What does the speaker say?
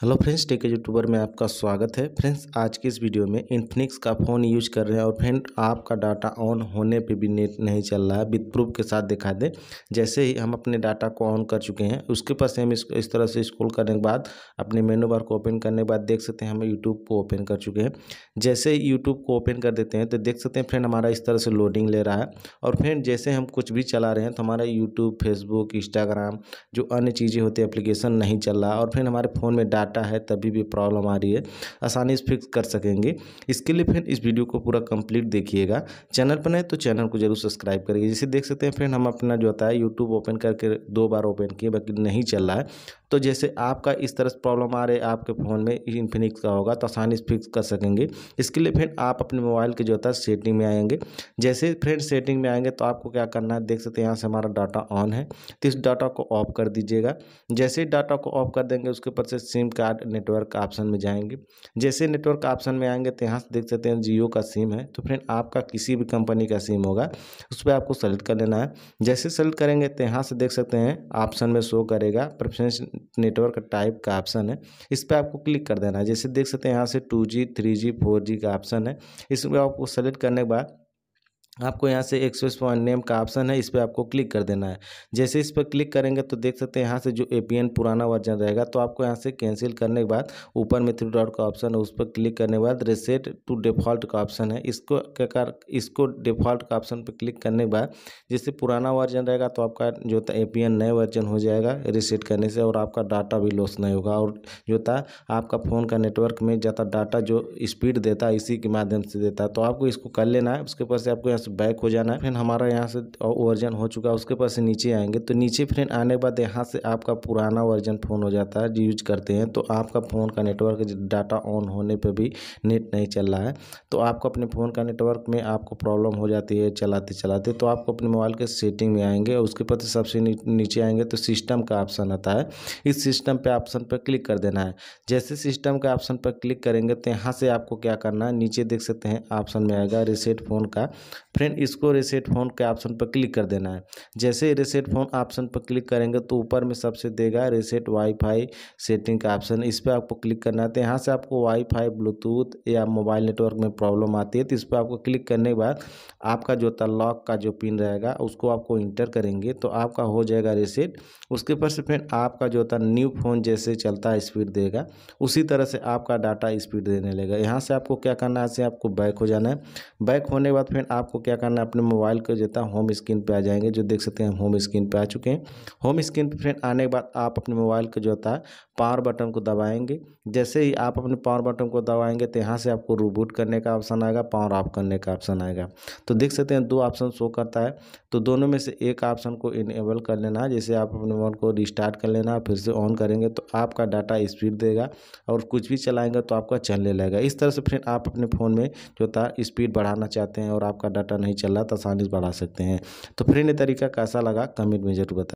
hello friends tech YouTuber में आपका स्वागत है फ्रेंड्स आज की इस वीडियो में इन्फिनिक्स का फ़ोन यूज कर रहे हैं और फ्रेंड आपका डाटा ऑन होने पे भी नेट नहीं चल रहा है विद प्रूफ के साथ दिखा दे जैसे ही हम अपने डाटा को ऑन कर चुके हैं उसके पास हम इस, इस तरह से स्क्रॉल करने के बाद अपने मेनू बार को ओपन करने के बाद देख सकते हैं हम यूट्यूब को ओपन कर चुके हैं जैसे ही यूट्यूब को ओपन कर देते हैं तो देख सकते हैं फ्रेंड हमारा इस तरह से लोडिंग ले रहा है और फ्रेंड जैसे हम कुछ भी चला रहे हैं तो हमारा यूट्यूब फेसबुक इंस्टाग्राम जो अन्य चीज़ें होती है एप्लीकेशन नहीं चल रहा और फ्रेंड हमारे फ़ोन में डाटा है तभी भी प्रॉब्लम आ रही है आसानी से फिक्स कर सकेंगे इसके लिए फ्रेंड इस वीडियो को पूरा कंप्लीट देखिएगा चैनल पर नहीं तो चैनल को जरूर सब्सक्राइब करिए जैसे देख सकते हैं फ्रेंड हम अपना जो होता है यूट्यूब ओपन करके दो बार ओपन किए बाकी नहीं चल रहा है तो जैसे आपका इस तरह से प्रॉब्लम आ रही है आपके फ़ोन में इन्फिनिक्स का होगा तो आसानी से फिक्स कर सकेंगे इसके लिए फ्रेंड आप अपने मोबाइल के जो होता है सेटिंग में आएंगे जैसे फ्रेंड सेटिंग में आएंगे तो आपको क्या करना है देख सकते हैं यहाँ से हमारा डाटा ऑन है तो इस डाटा को ऑफ कर दीजिएगा जैसे ही डाटा को ऑफ कर देंगे उसके ऊपर से सिम कार्ड नेटवर्क ऑप्शन में जाएंगे जैसे नेटवर्क ऑप्शन में आएंगे तो यहाँ से देख सकते हैं जियो का सिम है तो फ्रेंड आपका किसी भी कंपनी का सिम होगा उस पर आपको सेलेक्ट कर लेना है जैसे सेलेक्ट करेंगे तो यहाँ से देख सकते हैं ऑप्शन में शो करेगा प्रेफरेंस नेटवर्क टाइप का ऑप्शन है इस पर आपको क्लिक कर देना है जैसे देख सकते हैं यहाँ से two G three G four G का ऑप्शन है इसमें आपको सेलेक्ट करने के बाद आपको यहाँ से एक्सप्रेस पॉइंट नेम का ऑप्शन है इस पर आपको क्लिक कर देना है जैसे इस पर क्लिक करेंगे तो देख सकते हैं यहाँ से जो ए पुराना वर्जन रहेगा तो आपको यहाँ से कैंसिल करने के बाद ऊपर में थ्री डॉट का ऑप्शन है उस पर क्लिक करने के बाद रिसेट टू डिफ़ॉल्ट का ऑप्शन है इसको कर इसको डिफ़ॉल्ट का ऑप्शन पर क्लिक करने के बाद जैसे पुराना वर्जन रहेगा तो आपका जो था ए नए वर्जन हो जाएगा रिसेट करने से और आपका डाटा भी लॉस नहीं होगा और जो था आपका फ़ोन का नेटवर्क में ज़्यादा डाटा जो स्पीड देता है इसी के माध्यम से देता है तो आपको इसको कर लेना है उसके ऊपर से आपको से बैक हो जाना है फिर हमारा यहाँ से वर्जन हो चुका है उसके पास से नीचे आएंगे तो नीचे फिर आने के बाद यहाँ से आपका पुराना वर्जन फ़ोन हो जाता है जो यूज करते हैं तो आपका फ़ोन का नेटवर्क डाटा ऑन होने पर भी नेट नहीं चल रहा है तो आपको अपने फ़ोन का नेटवर्क में आपको प्रॉब्लम हो जाती है चलाते चलाते तो आपको अपने मोबाइल के सेटिंग में आएंगे उसके पास सबसे नीचे आएंगे तो सिस्टम का ऑप्शन आता है इस सिस्टम पर ऑप्शन पर क्लिक कर देना है जैसे सिस्टम के ऑप्शन पर क्लिक करेंगे तो यहाँ से आपको क्या करना है नीचे देख सकते हैं ऑप्शन में आएगा रिसेट फ़ोन का फ्रेंड इसको रिसेट फ़ोन के ऑप्शन पर क्लिक कर देना है जैसे रिसेट फ़ोन ऑप्शन पर क्लिक करेंगे तो ऊपर में सबसे देगा रिसेट वाईफाई सेटिंग का ऑप्शन इस पर आपको क्लिक करना है तो यहाँ से आपको वाईफाई ब्लूटूथ या मोबाइल नेटवर्क में प्रॉब्लम आती है तो इस पर आपको क्लिक करने के बाद आपका जो था लॉक का जो पिन रहेगा उसको आपको इंटर करेंगे तो आपका हो जाएगा रिसेट उसके ऊपर से फ्रेंड आपका जो था न्यू फ़ोन जैसे चलता है स्पीड देगा उसी तरह से आपका डाटा स्पीड देने लगेगा यहाँ से आपको क्या करना है से आपको बैक हो जाना है बैक होने के बाद फिर आपको क्या करना है अपने मोबाइल को जो है होम स्क्रीन पे आ जाएंगे जो देख सकते हैं होम स्क्रीन पे आ चुके हैं होम स्क्रीन पे फ्रेंड आने के बाद आप अपने मोबाइल को जो होता है पावर बटन को दबाएंगे जैसे ही आप अपने पावर बटन को दबाएंगे तो यहाँ से आपको रूबूट करने का ऑप्शन आएगा पावर ऑफ करने का ऑप्शन आएगा तो देख सकते हैं दो ऑप्शन शो करता है तो दोनों में से एक ऑप्शन को इनेबल कर लेना है जैसे आप अपने मोबाइल को रिस्टार्ट कर लेना फिर से ऑन करेंगे तो आपका डाटा स्पीड देगा और कुछ भी चलाएंगे तो आपका चलने लगेगा इस तरह से फ्रेंड आप अपने फ़ोन में जो था स्पीड बढ़ाना चाहते हैं और आपका डाटा नहीं चल रहा तो आसानी से बढ़ा सकते हैं तो फ्रेंड ये तरीका कैसा लगा कमेंट में ज़रूर बताएं